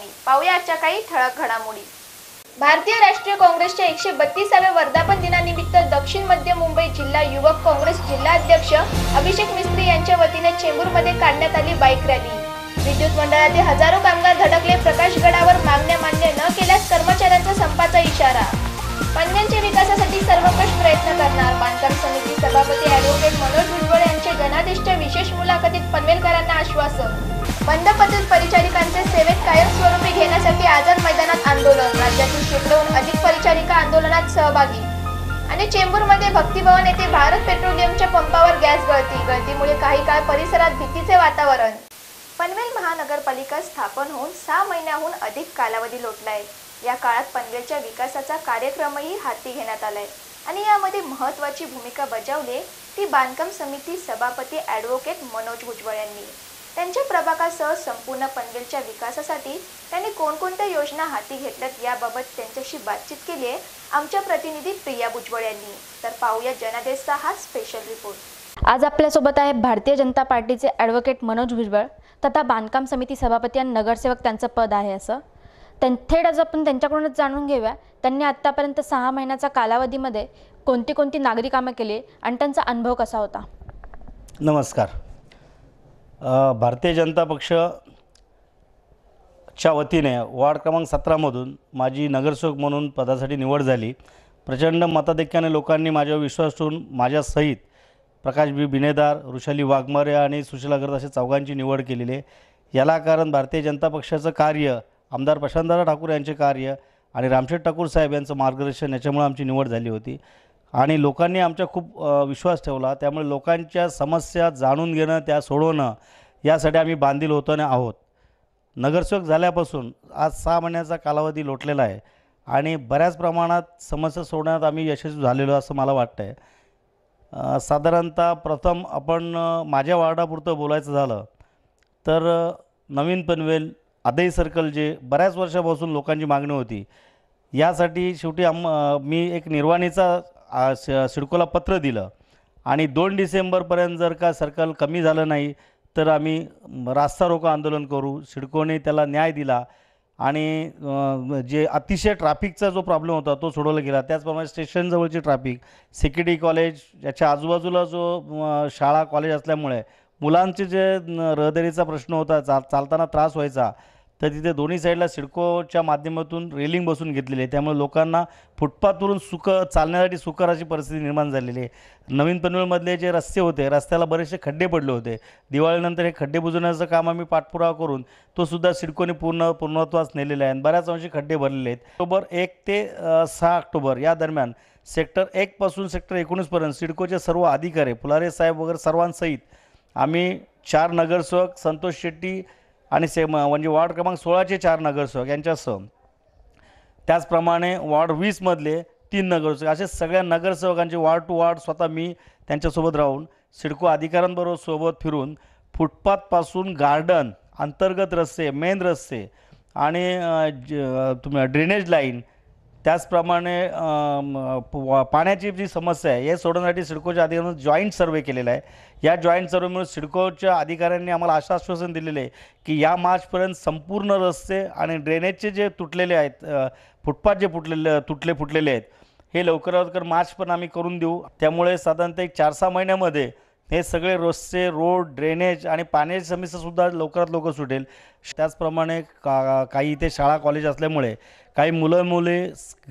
बातमी पाहूया आजच्या काही ठळक घडामोडी भारतीय राष्ट्रीय काँग्रेसच्या एकशे बत्तीसाव्या वर्धापन दिनानिमित्त दक्षिण मध्य मुंबई जिल्हा युवक काँग्रेस जिल्हा अध्यक्ष अभिषेक मिस्त्री यांच्या वतीने चेंबूरमध्ये काढण्यात आली बाईक रॅली विद्युत मंडळातील हजारो कामगार धडकले प्रकाशगडावर मागण्या मान्य न केल्यास कर्मचाऱ्यांचा संपाचा इशारा पनवेलच्या विकासासाठी सर्वकष प्रयत्न करणार बांधकाम समिती सभापती अॅडव्होकेट मनोज भुजबळ यांचे जनादेशच्या विशेष मुलाखतीत पनवेलकरांना आश्वासन बंद परिचारिकांचे सेवेत कायमस्वरूपी घेण्यासाठी आझाद मैदानात आंदोलन राज्यातील शेकडोहून अधिक परिचारिका आंदोलनात सहभागी आणि चेंबूरमध्ये भक्तीभवन येथे भारत पेट्रोलियमच्या पंपावर गॅस गळती गळतीमुळे काही काळ परिसरात भीतीचे वातावरण पनवेल महानगरपालिका स्थापन होऊन सहा महिन्याहून अधिक कालावधी लोटलाय या काळात पनवेलच्या विकासाचा कार्यक्रमही हाती घेण्यात आलाय आणि यामध्ये महत्त्वाची भूमिका बजावली ती बांधकाम समिती सभापती ॲडव्होकेट मनोज भुजबळ यांनी त्यांच्या प्रभागासह संपूर्ण पनवेलच्या विकासासाठी त्यांनी कोणकोणत्या योजना हाती घेतल्यात याबाबत त्यांच्याशी बातचीत केली आहे आमच्या प्रतिनिधी प्रिया भुजबळ यांनी तर पाहूया जनादेशचा हा स्पेशल रिपोर्ट आज आपल्यासोबत आहे भारतीय जनता पार्टीचे ॲडव्होकेट मनोज भुजबळ तथा बांधकाम समिती सभापती आणि नगरसेवक त्यांचं पद आहे असं त्यां थेट आज आपण त्यांच्याकडूनच जाणून घेऊया त्यांनी आत्तापर्यंत सहा महिन्याचा कालावधीमध्ये कोणती कोणती नागरिक कामं केली आणि त्यांचा अनुभव कसा होता नमस्कार भारतीय जनता पक्षच्या वतीने वार्ड क्रमांक सतरामधून माझी नगरसेवक म्हणून पदासाठी निवड झाली प्रचंड मताधिक्याने लोकांनी माझ्यावर विश्वास ठेवून माझ्यासहित प्रकाश बी बिनेदार ऋषाली वाघमारे आणि सुशीला अग्रत अशा चौघांची निवड केलेली आहे याला कारण भारतीय जनता पक्षाचं कार्य आमदार प्रशांतदादा ठाकूर यांचे कार्य आणि रामशेठ ठाकूर साहेब यांचं मार्गदर्शन याच्यामुळे आमची निवड झाली होती आणि लोकांनी आमच्या खूप विश्वास ठेवला त्यामुळे लोकांच्या समस्या जाणून घेणं त्या सोडवणं यासाठी आम्ही बांधील होतो आणि आहोत नगरसेवक झाल्यापासून आज सहा महिन्याचा कालावधी लोटलेला आहे आणि बऱ्याच प्रमाणात समस्या सोडण्यात आम्ही यशस्वी झालेलो असं मला वाटतं आहे साधारणतः प्रथम आपण माझ्या वार्डापुरतं बोलायचं झालं तर नवीन पनवेल आदई सर्कल जे बऱ्याच वर्षापासून लोकांची मागणी होती यासाठी शेवटी आम मी एक निर्वाणीचा शिडकोला पत्र दिलं आणि दोन डिसेंबरपर्यंत जर का सर्कल कमी झालं नाही तर आम्ही रास्ता रोको आंदोलन करू सिडकोने त्याला न्याय दिला आणि जे अतिशय ट्रॅफिकचा जो प्रॉब्लेम होता तो सोडवला गेला त्याचप्रमाणे स्टेशनजवळची ट्रॅफिक सिक्युरिटी कॉलेज याच्या आजूबाजूला जो शाळा कॉलेज असल्यामुळे मुलांचे जे रहदारीचा प्रश्न होता चाल चालताना त्रास व्हायचा तर तिथे दोन्ही साईडला सिडकोच्या माध्यमातून रेलिंग बसून घेतलेली आहे त्यामुळे लोकांना फुटपाथवरून सुक चालण्यासाठी सुकर अशी परिस्थिती निर्माण झालेली आहे नवीन पनवेलमधले जे रस्ते होते रस्त्याला बरेचसे खड्डे पडले होते दिवाळीनंतर हे खड्डे बुजवण्याचं काम आम्ही पाठपुरावा करून तो सुद्धा सिडकोने पूर्ण पूर्णत्वास नेलेला आहे आणि बऱ्याच अंशी खड्डे भरलेले आहेत ऑक्टोबर एक ते सहा ऑक्टोबर या दरम्यान सेक्टर एकपासून सेक्टर एकोणीसपर्यंत सिडकोचे सर्व अधिकारी फुलारे साहेब वगैरे सर्वांसहित आम्ही चार नगरसेवक संतोष शेट्टी आणि से म्हणजे वॉर्ड क्रमांक सोळाचे चार नगरसेवक यांच्यासह त्याचप्रमाणे वॉर्ड वीसमधले तीन नगरसेवक असे सगळ्या नगरसेवकांचे वॉर्ड टू वॉर्ड स्वतः मी त्यांच्यासोबत राहून सिडको अधिकाऱ्यांबरोबर सोबत फिरून फुटपाथपासून गार्डन अंतर्गत रस्ते मेन रस्ते आणि तुम्ही ड्रेनेज लाईन त्याचप्रमाणे पाण्याची जी समस्या आहे हे सोडवण्यासाठी सिडकोच्या अधिकाऱ्यांनी जॉईंट सर्वे केलेला आहे या जॉईंट सर्वेमुळे सिडकोच्या अधिकाऱ्यांनी आम्हाला आशा आश्वासन दिलेलं आहे की या मार्चपर्यंत संपूर्ण रस्ते आणि ड्रेनेजचे जे तुटलेले आहेत फुटपाथ जे फुटलेले तुटले फुटलेले आहेत हे लवकरात लवकर मार्च पण आम्ही करून देऊ त्यामुळे साधारणतः एक चार सहा महिन्यामध्ये हे सगळे रस्ते रोड ड्रेनेज आणि पाण्याची समस्यासुद्धा लवकरात लवकर सुटेल त्याचप्रमाणे का काही इथे शाळा कॉलेज असल्यामुळे काही मुलं मुले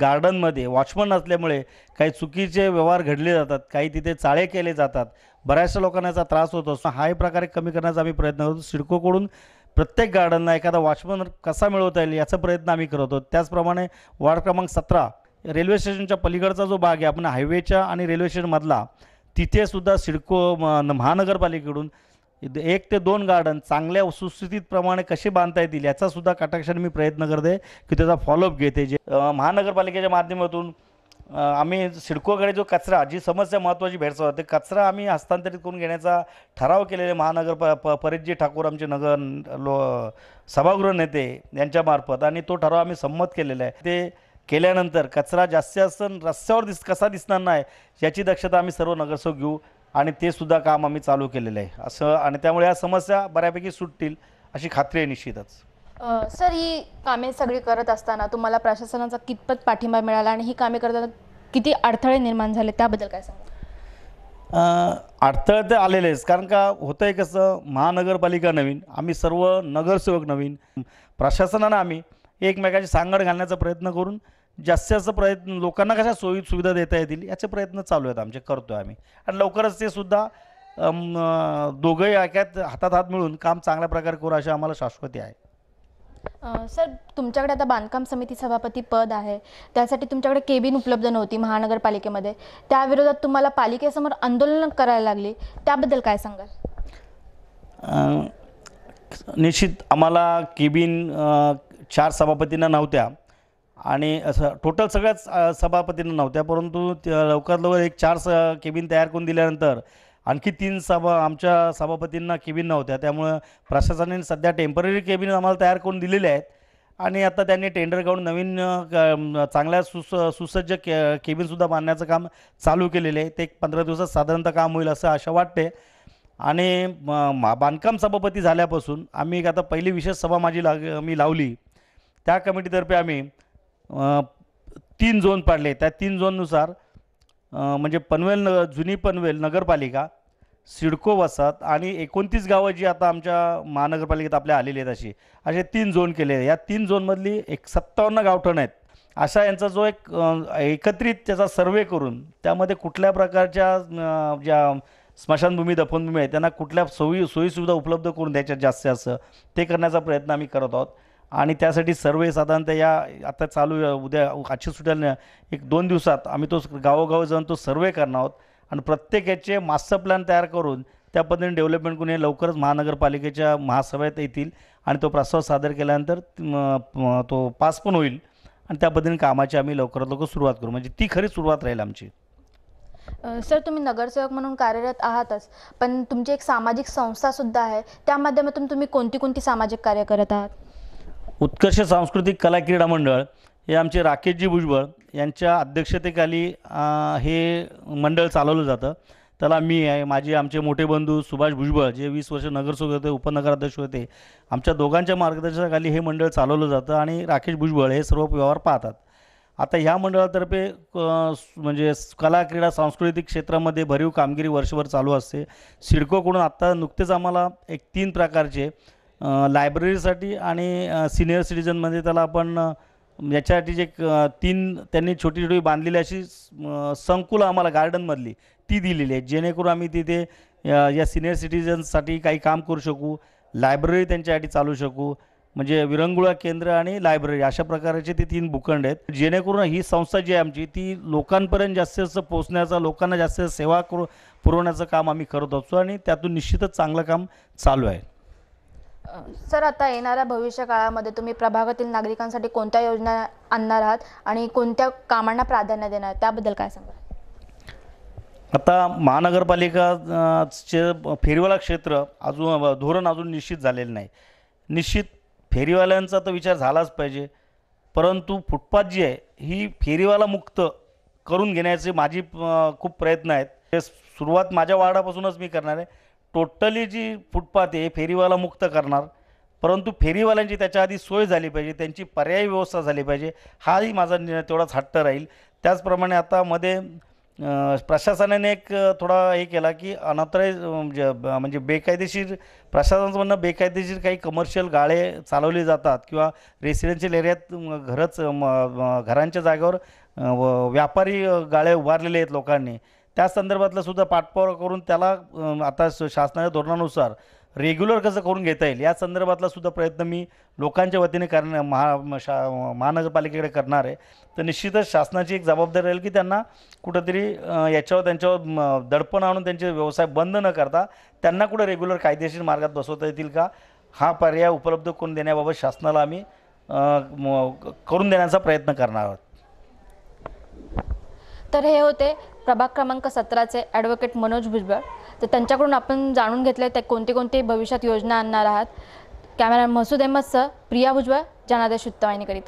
गार्डनमध्ये वॉचमन असल्यामुळे काही चुकीचे व्यवहार घडले जातात काही तिथे चाळे केले जातात बऱ्याचशा लोकांना याचा त्रास होतो असतो हाही प्रकारे कमी करण्याचा आम्ही प्रयत्न करतो सिडकोकडून प्रत्येक गार्डनला एखादा वॉचमन कसा मिळवता येईल याचा प्रयत्न आम्ही करत होतो त्याचप्रमाणे वॉर्ड क्रमांक सतरा रेल्वे स्टेशनच्या पलीकडचा जो भाग आहे आपण हायवेच्या आणि रेल्वे स्टेशनमधला तिथेसुद्धा सिडको महानगरपालिकेकडून एक ते दोन गार्डन चांगल्या सुस्थितीप्रमाणे कसे बांधता येतील याचासुद्धा कटाक्षाने मी प्रयत्न करते की त्याचा फॉलोअप घेते जे महानगरपालिकेच्या माध्यमातून आम्ही सिडकोकडे जो कचरा जी समस्या महत्त्वाची भेडसाव होते कचरा आम्ही हस्तांतरित करून घेण्याचा ठराव केलेले महानगर प प परितजी ठाकूर आमचे नगर लो सभागृह नेते यांच्यामार्फत आणि तो ठराव आम्ही संमत केलेला आहे ते केल्यानंतर कचरा जास्ती जास्त रस्त्यावर दिस कसा दिसणार नाही याची दक्षता आम्ही सर्व नगरसेवक घेऊ आणि ते सुद्धा काम आम्ही चालू केलेलं आहे असं आणि त्यामुळे या समस्या बऱ्यापैकी सुटतील अशी खात्री आहे निश्चितच सर ही कामे सगळी करत असताना तुम्हाला प्रशासनाचा कितपत पाठिंबा मिळाला आणि ही कामे करताना किती अडथळे निर्माण झाले त्याबद्दल काय सांगा अडथळे तर आलेलेच कारण का होतं आहे कसं महानगरपालिका नवीन आम्ही सर्व नगरसेवक नवीन प्रशासनानं आम्ही एकमेकाची सांगड घालण्याचा प्रयत्न करून जास्तीत जास्त प्रयत्न लोकांना कशा सोयी सुविधा देता येतील याचे प्रयत्न चालू आहेत आमचे करतो आहे आम्ही आणि लवकरच ते सुद्धा दोघंही ऐक्यात हातात हात मिळून काम चांगल्या प्रकारे करू अशा आम्हाला शाश्वती आहे सर तुमच्याकडे आता बांधकाम समिती सभापती पद आहे त्यासाठी तुमच्याकडे केबिन उपलब्ध नव्हती महानगरपालिकेमध्ये त्याविरोधात तुम्हाला पालिकेसमोर आंदोलन करायला लागले त्याबद्दल काय सांगाल निश्चित आम्हाला केबिन चार सभापतींना नव्हत्या आणि असं टोटल सगळ्याच सभापतींना नव्हत्या परंतु लवकरात लवकर एक चार स केबिन तयार करून दिल्यानंतर आणखी तीन सभा आमच्या सभापतींना केबिन नव्हत्या त्यामुळं प्रशासनाने सध्या टेम्पररी केबिन आम्हाला तयार करून दिलेले आहेत आणि आता त्यांनी टेंडर काढून नवीन चांगल्या सुस सुसज्ज के केबिनसुद्धा बांधण्याचं काम चालू केलेलं आहे ते एक पंधरा दिवसात साधारणतः काम होईल असं आशा वाटते आणि बांधकाम सभापती झाल्यापासून आम्ही एक आता पहिली विशेष सभा माझी लाग मी लावली त्या कमिटीतर्फे आम्ही तीन झोन पाडले त्या तीन झोननुसार म्हणजे पनवेल न जुनी पनवेल नगरपालिका सिडको वसाहत आणि एकोणतीस गावं जी आता आमच्या महानगरपालिकेत आपल्या आलेली आहेत अशी असे तीन झोन केले आहेत या तीन झोनमधली एक सत्तावन्न गावठण आहेत अशा यांचा जो एक एकत्रित त्याचा सर्वे करून त्यामध्ये कुठल्या प्रकारच्या ज्या स्मशानभूमी दफनभूमी आहे त्यांना कुठल्या सोयी सोयीसुविधा उपलब्ध करून द्यायच्या जास्त जास्त ते करण्याचा प्रयत्न आम्ही करत आहोत आणि त्यासाठी सर्वे साधारणतः या आता चालू उद्या आजच्या सुट्ट्या एक दोन दिवसात आम्ही तो गावोगाव जाऊन तो सर्वे करणार आहोत आणि प्रत्येक याचे मास्टर प्लॅन तयार करून त्या पद्धतीने डेव्हलपमेंट करून लवकरच महानगरपालिकेच्या महासभेत येतील आणि तो प्रस्ताव सादर केल्यानंतर तो पास पण होईल आणि त्या पद्धतीने कामाची आम्ही लवकरात लवकर सुरुवात करू म्हणजे ती खरी सुरुवात राहील आमची सर तुम्ही नगरसेवक म्हणून कार्यरत आहातच पण तुमची एक सामाजिक संस्था सुद्धा आहे त्या माध्यमातून तुम्ही कोणती कोणती सामाजिक कार्य करत आहात उत्कर्ष सांस्कृतिक कला क्रीडा मंडळ हे आमचे राकेशजी भुजबळ यांच्या अध्यक्षतेखाली हे मंडळ चालवलं जातं त्याला मी आहे माझे आमचे मोठे बंधू सुभाष भुजबळ जे वीस वर्ष नगरसेवक होते उपनगराध्यक्ष होते आमच्या दोघांच्या मार्गदर्शनाखाली हे मंडळ चालवलं जातं आणि राकेश भुजबळ हे सर्व व्यवहार पाहतात आता ह्या मंडळातर्फे म्हणजे कला क्रीडा सांस्कृतिक क्षेत्रामध्ये भरीव कामगिरी वर्षभर चालू असते सिडकोकडून आत्ता नुकतेच आम्हाला एक तीन प्रकारचे लायब्ररीसाठी आणि सिनियर सिटीजनमध्ये त्याला आपण याच्यासाठी जे तीन त्यांनी छोटी छोटी बांधलेली अशी संकुलं आम्हाला गार्डनमधली ती दिलेली आहे जेणेकरून आम्ही तिथे या सिनियर साठी काही काम करू शकू लायब्ररी त्यांच्यासाठी चालू शकू म्हणजे विरंगुळा केंद्र आणि लायब्ररी अशा प्रकारचे ते तीन भूखंड आहेत जेणेकरून ही संस्था जी आहे आमची ती लोकांपर्यंत जास्तीत जास्त पोहोचण्याचा लोकांना जास्त सेवा करू पुरवण्याचं काम आम्ही करत असतो आणि त्यातून निश्चितच चांगलं काम चालू आहे सर आता येणाऱ्या भविष्य काळामध्ये तुम्ही प्रभागातील नागरिकांसाठी कोणत्या योजना आणणार आहात आणि कोणत्या कामांना प्राधान्य देणार त्याबद्दल काय सांगा आता महानगरपालिकाचे फेरीवाला क्षेत्र अजून धोरण अजून निश्चित झालेलं नाही निश्चित फेरीवाल्यांचा तर विचार झालाच पाहिजे परंतु फुटपाथ जी आहे ही फेरीवाला मुक्त करून घेण्याचे माझी खूप प्रयत्न आहेत सुरुवात माझ्या वार्डापासूनच मी करणार आहे टोटली जी फुटपाथ आहे फेरीवाला मुक्त करणार परंतु फेरीवाल्यांची त्याच्या आधी सोय झाली पाहिजे त्यांची पर्यायी व्यवस्था झाली पाहिजे हाही माझा निर्णय तेवढाच हट्ट राहील त्याचप्रमाणे आता मध्ये प्रशासनाने एक थोडा हे केला की अनाथराईज म्हणजे, म्हणजे बेकायदेशीर प्रशासनाचं म्हणणं बेकायदेशीर काही कमर्शियल गाळे चालवले जातात किंवा रेसिडेन्शियल एरियात घरच घरांच्या जागेवर व्यापारी गाळे उभारलेले आहेत लोकांनी त्या संदर्भातला सुद्धा पाठपुरावा करून त्याला आता शासनाच्या धोरणानुसार रेग्युलर कसं करून घेता येईल या संदर्भातला सुद्धा प्रयत्न मी लोकांच्या वतीने करणं महा शा महानगरपालिकेकडे करणार आहे तर निश्चितच शासनाची एक जबाबदारी राहील की त्यांना कुठंतरी याच्यावर त्यांच्यावर दडपण आणून त्यांचे व्यवसाय बंद न करता त्यांना कुठं रेग्युलर कायदेशीर मार्गात बसवता येतील का हा पर्याय उपलब्ध करून देण्याबाबत शासनाला आम्ही करून देण्याचा प्रयत्न करणार आहोत तर हे होते प्रभाग क्रमांक सतराचे ॲडव्होकेट मनोज भुजबळ तर त्यांच्याकडून आपण जाणून घेतले ते कोणती कोणती भविष्यात योजना आणणार आहात कॅमेरा मसूद अहमद प्रिया भुजबळ जनादेश करीता